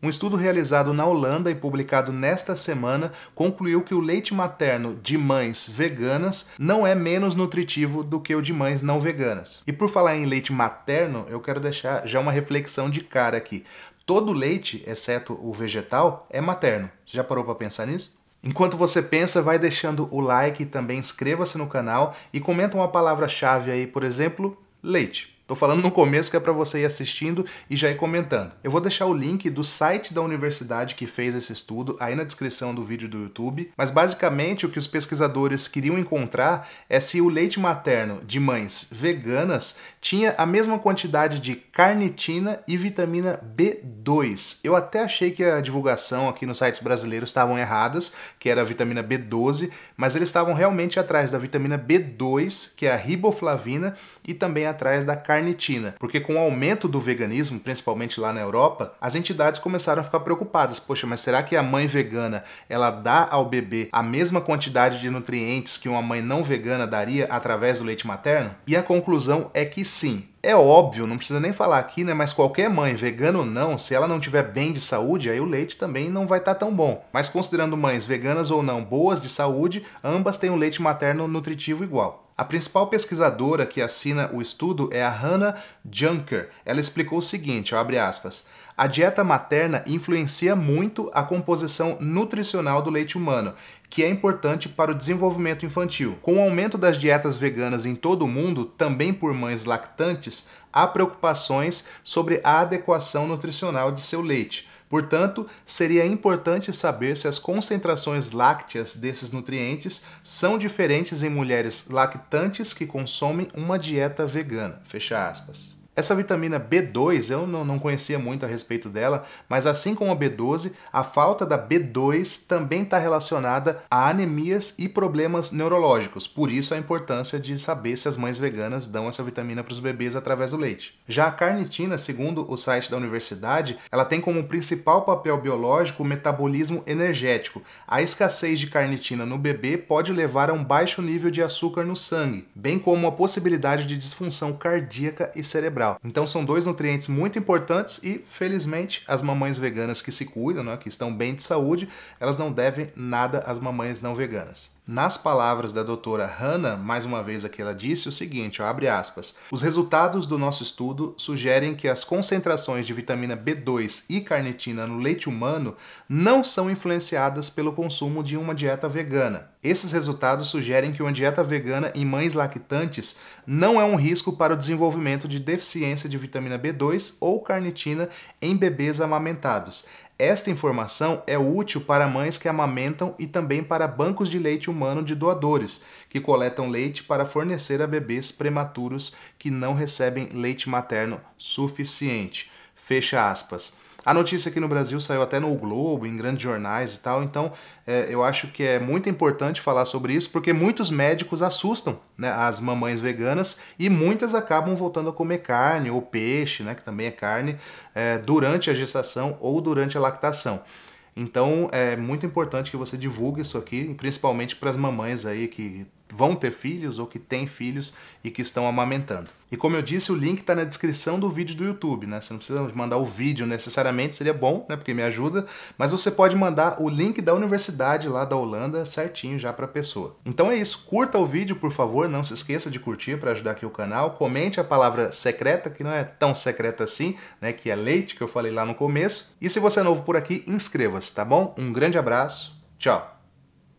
Um estudo realizado na Holanda e publicado nesta semana concluiu que o leite materno de mães veganas não é menos nutritivo do que o de mães não veganas. E por falar em leite materno, eu quero deixar já uma reflexão de cara aqui. Todo leite, exceto o vegetal, é materno. Você já parou para pensar nisso? Enquanto você pensa, vai deixando o like, também inscreva-se no canal e comenta uma palavra-chave aí, por exemplo, leite. Tô falando no começo que é para você ir assistindo e já ir comentando. Eu vou deixar o link do site da universidade que fez esse estudo aí na descrição do vídeo do YouTube, mas basicamente o que os pesquisadores queriam encontrar é se o leite materno de mães veganas tinha a mesma quantidade de carnitina e vitamina B2. Eu até achei que a divulgação aqui nos sites brasileiros estavam erradas, que era a vitamina B12, mas eles estavam realmente atrás da vitamina B2, que é a riboflavina, e também atrás da carnitina, porque com o aumento do veganismo, principalmente lá na Europa, as entidades começaram a ficar preocupadas. Poxa, mas será que a mãe vegana ela dá ao bebê a mesma quantidade de nutrientes que uma mãe não vegana daria através do leite materno? E a conclusão é que sim. É óbvio, não precisa nem falar aqui, né? Mas qualquer mãe, vegana ou não, se ela não tiver bem de saúde, aí o leite também não vai estar tá tão bom. Mas considerando mães veganas ou não boas de saúde, ambas têm um leite materno nutritivo igual. A principal pesquisadora que assina o estudo é a Hannah Junker. Ela explicou o seguinte, abre aspas, a dieta materna influencia muito a composição nutricional do leite humano, que é importante para o desenvolvimento infantil. Com o aumento das dietas veganas em todo o mundo, também por mães lactantes, há preocupações sobre a adequação nutricional de seu leite Portanto, seria importante saber se as concentrações lácteas desses nutrientes são diferentes em mulheres lactantes que consomem uma dieta vegana. Fecha aspas. Essa vitamina B2 eu não, conhecia muito a respeito dela, mas assim como a B12, a falta da B2 também está relacionada a anemias e problemas neurológicos. Por isso a importância de saber se as mães veganas dão essa vitamina para os bebês através do leite. Já a carnitina, segundo o site da universidade, ela tem como principal papel biológico o metabolismo energético. A escassez de carnitina no bebê pode levar a um baixo nível de açúcar no sangue, bem como a possibilidade de disfunção cardíaca e cerebral. Então são dois nutrientes muito importantes e, felizmente, as mamães veganas que se cuidam, né, que estão bem de saúde, elas não devem nada às mamães não veganas. Nas palavras da doutora Hanna, mais uma vez aqui ela disse o seguinte, ó, abre aspas, os resultados do nosso estudo sugerem que as concentrações de vitamina B2 e carnitina no leite humano não são influenciadas pelo consumo de uma dieta vegana. Esses resultados sugerem que uma dieta vegana em mães lactantes não é um risco para o desenvolvimento de deficiência de vitamina B2 ou carnitina em bebês amamentados. Esta informação é útil para mães que amamentam e também para bancos de leite humano de doadores, que coletam leite para fornecer a bebês prematuros que não recebem leite materno suficiente. Fecha aspas. A notícia aqui no Brasil saiu até no Globo, em grandes jornais e tal, então é, eu acho que é muito importante falar sobre isso, porque muitos médicos assustam né, as mamães veganas e muitas acabam voltando a comer carne ou peixe, né, que também é carne, é, durante a gestação ou durante a lactação. Então é muito importante que você divulgue isso aqui, principalmente para as mamães aí que vão ter filhos ou que têm filhos e que estão amamentando. E como eu disse, o link está na descrição do vídeo do YouTube, né? Você não precisa mandar o vídeo necessariamente, seria bom, né? Porque me ajuda, mas você pode mandar o link da universidade lá da Holanda certinho já para a pessoa. Então é isso, curta o vídeo, por favor, não se esqueça de curtir para ajudar aqui o canal, comente a palavra secreta, que não é tão secreta assim, né? Que é leite, que eu falei lá no começo. E se você é novo por aqui, inscreva-se, tá bom? Um grande abraço, tchau!